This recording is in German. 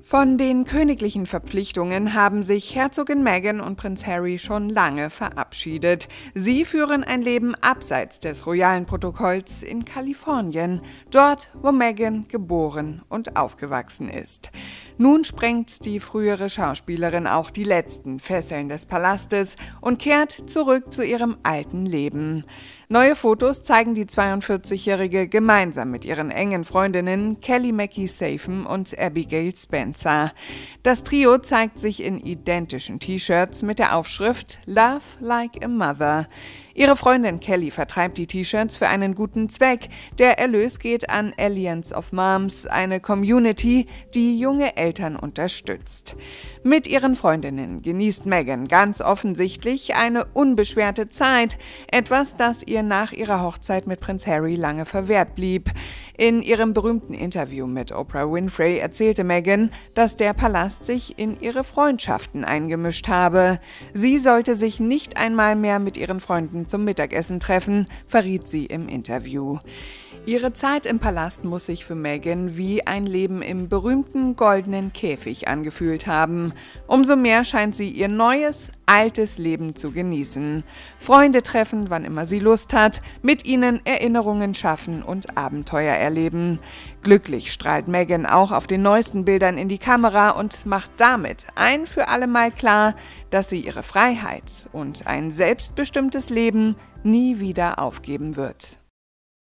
Von den königlichen Verpflichtungen haben sich Herzogin Meghan und Prinz Harry schon lange verabschiedet. Sie führen ein Leben abseits des royalen Protokolls in Kalifornien, dort, wo Meghan geboren und aufgewachsen ist. Nun sprengt die frühere Schauspielerin auch die letzten Fesseln des Palastes und kehrt zurück zu ihrem alten Leben. Neue Fotos zeigen die 42-Jährige gemeinsam mit ihren engen Freundinnen Kelly Mackie Safen und Abigail Spencer. Das Trio zeigt sich in identischen T-Shirts mit der Aufschrift Love Like a Mother. Ihre Freundin Kelly vertreibt die T-Shirts für einen guten Zweck. Der Erlös geht an Alliance of Moms, eine Community, die junge Eltern unterstützt. Mit ihren Freundinnen genießt Megan ganz offensichtlich eine unbeschwerte Zeit, etwas, das ihr nach ihrer Hochzeit mit Prinz Harry lange verwehrt blieb. In ihrem berühmten Interview mit Oprah Winfrey erzählte Megan, dass der Palast sich in ihre Freundschaften eingemischt habe. Sie sollte sich nicht einmal mehr mit ihren Freunden zum Mittagessen treffen, verriet sie im Interview. Ihre Zeit im Palast muss sich für Megan wie ein Leben im berühmten goldenen Käfig angefühlt haben. Umso mehr scheint sie ihr neues, altes Leben zu genießen. Freunde treffen, wann immer sie Lust hat, mit ihnen Erinnerungen schaffen und Abenteuer erleben. Glücklich strahlt Megan auch auf den neuesten Bildern in die Kamera und macht damit ein für alle Mal klar, dass sie ihre Freiheit und ein selbstbestimmtes Leben nie wieder aufgeben wird.